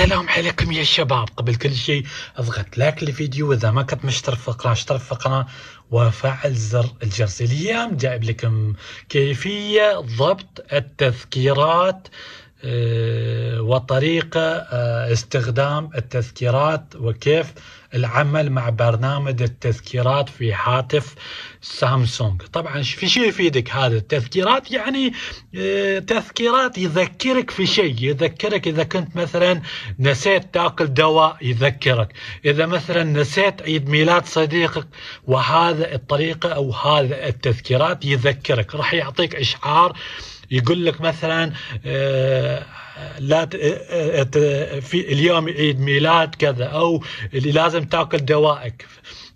السلام عليكم يا شباب قبل كل شيء اضغط لايك للفيديو واذا ما كنت مشترك في القناه اشترك في القناه وفعل زر الجرس اليوم جايب لكم كيفيه ضبط التذكيرات آه، وطريقه آه، استخدام التذكيرات وكيف العمل مع برنامج التذكيرات في هاتف سامسونج طبعا في شيء يفيدك هذا التذكيرات يعني آه، تذكيرات يذكرك في شيء يذكرك إذا كنت مثلا نسيت تاكل دواء يذكرك إذا مثلا نسيت عيد ميلاد صديقك وهذا الطريقة أو هذا التذكيرات يذكرك راح يعطيك إشعار يقول لك مثلا آه، لا آه، في اليوم عيد ميلاد كذا او اللي لازم تاكل دوائك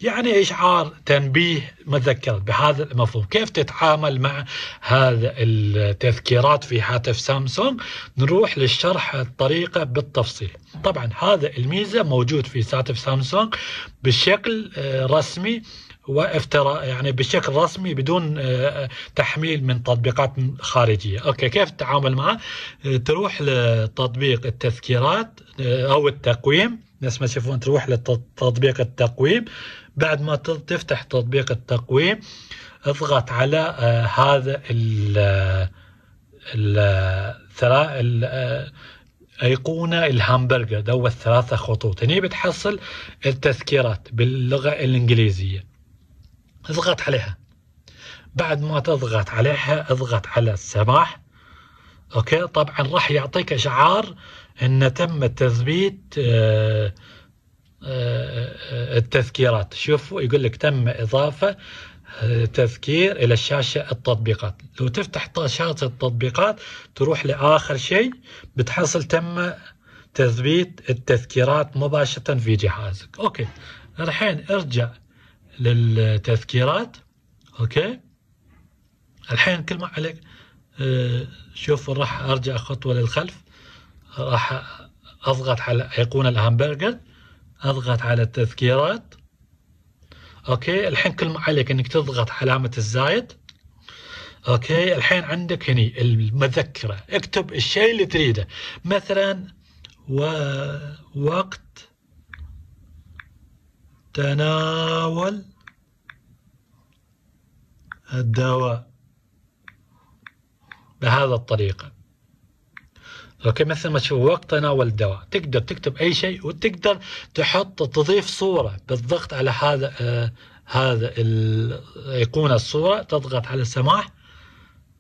يعني إشعار تنبيه مذكر بهذا المفهوم كيف تتعامل مع هذا التذكيرات في هاتف سامسونج نروح للشرح الطريقة بالتفصيل طبعا هذا الميزة موجود في هاتف سامسونج بشكل آه، رسمي وافتراء يعني بشكل رسمي بدون آه، تحميل من تطبيقات خارجيه، اوكي كيف تتعامل معه؟ آه، تروح لتطبيق التذكيرات او التقويم نفس ما تشوفون تروح لتطبيق التقويم بعد ما تفتح تطبيق التقويم اضغط على آه، هذا ال الثرا آه، ايقونه الهامبرجر دو الثلاثه خطوط هني بتحصل التذكيرات باللغه الانجليزيه اضغط عليها بعد ما تضغط عليها اضغط على السماح اوكي طبعا راح يعطيك اشعار ان تم تثبيت آه، آه، آه، التذكيرات شوفوا يقول لك تم اضافه تذكير الى الشاشه التطبيقات لو تفتح شاشه التطبيقات تروح لاخر شيء بتحصل تم تثبيت التذكيرات مباشره في جهازك اوكي الحين ارجع للتذكيرات اوكي الحين كل ما عليك آه، شوف راح ارجع خطوه للخلف راح اضغط على ايقونه الهامبرجر اضغط على التذكيرات اوكي الحين كل ما عليك انك تضغط علامه الزايد اوكي الحين عندك هني المذكره اكتب الشيء اللي تريده مثلا و... وقت تناول الدواء بهذا الطريقة اوكي مثل ما تشوف وقت تناول الدواء تقدر تكتب اي شيء وتقدر تحط تضيف صورة بالضغط على هذا آه هذا الايقونه الصورة تضغط على السماح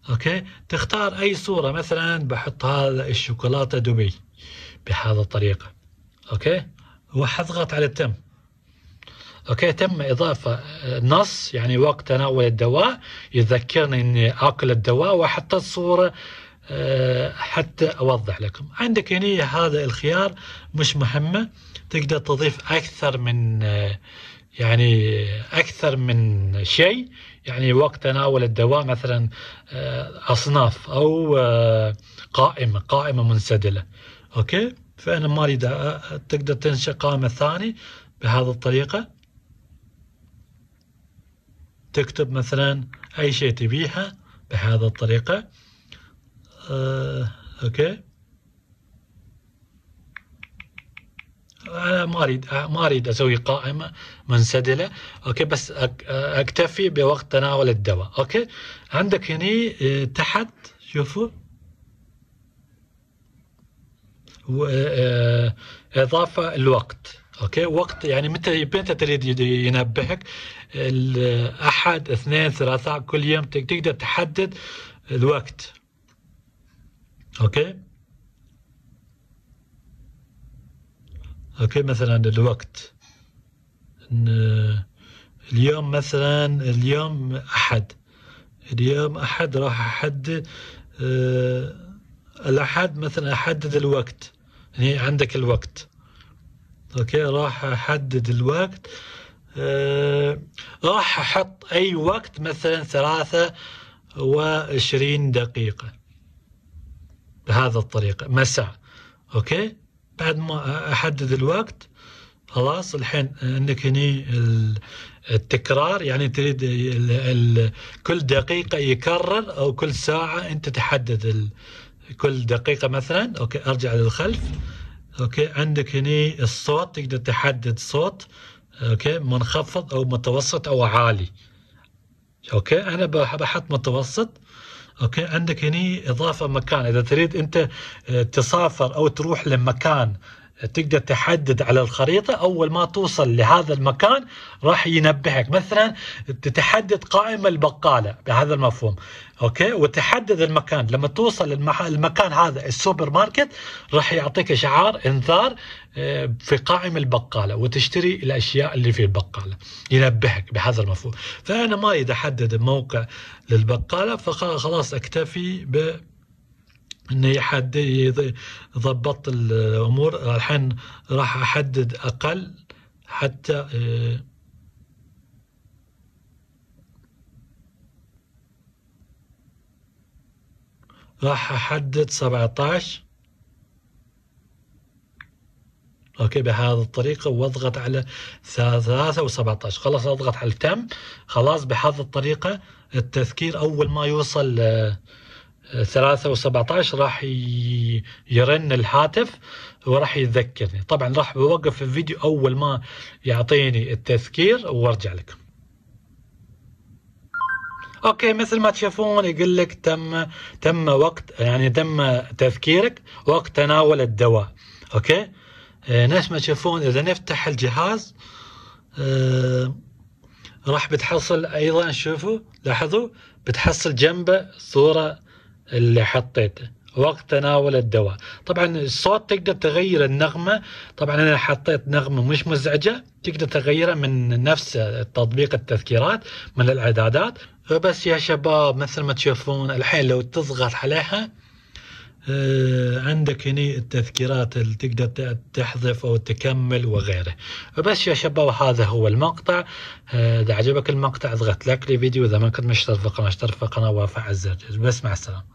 اوكي تختار اي صورة مثلا بحط هذا الشوكولاتة دبي بهذا الطريقة اوكي وحضغط على التم أوكي تم إضافة آه، نص يعني وقت تناول الدواء يذكرني أني أكل الدواء وحتى الصورة آه، حتى أوضح لكم عندك هنا هذا الخيار مش مهمة تقدر تضيف أكثر من آه، يعني أكثر من شيء يعني وقت تناول الدواء مثلا أصناف أو قائمة قائمة منسدلة أوكي فأنا ما أريد تقدر تنشئ قائمة ثانية بهذه الطريقة تكتب مثلا أي شيء تبيها بهذه الطريقة آه، أوكي أنا ما أريد ما أريد أسوي قائمة منسدلة أوكي بس أكتفي بوقت تناول الدواء أوكي عندك هني آه، تحت شوفوا آه، إضافة الوقت اوكي وقت يعني متى متى تريد ينبهك الاحد اثنين ثلاثة كل يوم تقدر تحدد الوقت اوكي اوكي مثلا الوقت اليوم مثلا اليوم احد اليوم احد راح احدد آه، الاحد مثلا احدد الوقت يعني عندك الوقت اوكي راح احدد الوقت آه راح احط اي وقت مثلا ثلاثة وعشرين دقيقة بهذا الطريقة مساء اوكي بعد ما احدد الوقت خلاص الحين انك هني التكرار يعني تريد الـ الـ كل دقيقة يكرر او كل ساعة انت تحدد كل دقيقة مثلا اوكي ارجع للخلف اوكي عندك هنا الصوت تقدر تحدد صوت اوكي منخفض او متوسط او عالي اوكي انا بحط متوسط اوكي عندك هني اضافه مكان اذا تريد انت آه، تسافر او تروح لمكان تقدر تحدد على الخريطة أول ما توصل لهذا المكان راح ينبهك مثلا تتحدد قائمة البقالة بهذا المفهوم أوكي وتحدد المكان لما توصل المكان هذا السوبر ماركت راح يعطيك إشعار إنذار آه، في قائمة البقالة وتشتري الأشياء اللي في البقالة ينبهك بهذا المفهوم فأنا ما إذا موقع للبقالة فخلاص أكتفي ب اني حد ضبطت الامور الحين راح احدد اقل حتى آه، راح احدد 17 اوكي بهذه الطريقه واضغط على 3 و17 خلاص اضغط على التم خلاص بهذه الطريقه التذكير اول ما يوصل آه، 3 و17 راح يرن الهاتف وراح يتذكرني طبعا راح بوقف الفيديو اول ما يعطيني التذكير وارجع لكم اوكي مثل ما تشوفون يقول لك تم تم وقت يعني تم تذكيرك وقت تناول الدواء اوكي آه، نفس ما تشوفون اذا نفتح الجهاز آه، راح بتحصل ايضا شوفوا لاحظوا بتحصل جنبه صوره اللي حطيته وقت تناول الدواء طبعا الصوت تقدر تغير النغمة طبعا أنا حطيت نغمة مش مزعجة تقدر تغيرها من نفس تطبيق التذكيرات من الإعدادات بس يا شباب مثل ما تشوفون الحين لو تضغط عليها آه، عندك هني التذكيرات اللي تقدر تحذف او تكمل وغيره بس يا شباب هذا هو المقطع آه، اذا عجبك المقطع اضغط لايك للفيديو اذا ما كنت مشترك في القناه اشترك في القناه وفعل الزر بس مع السلامه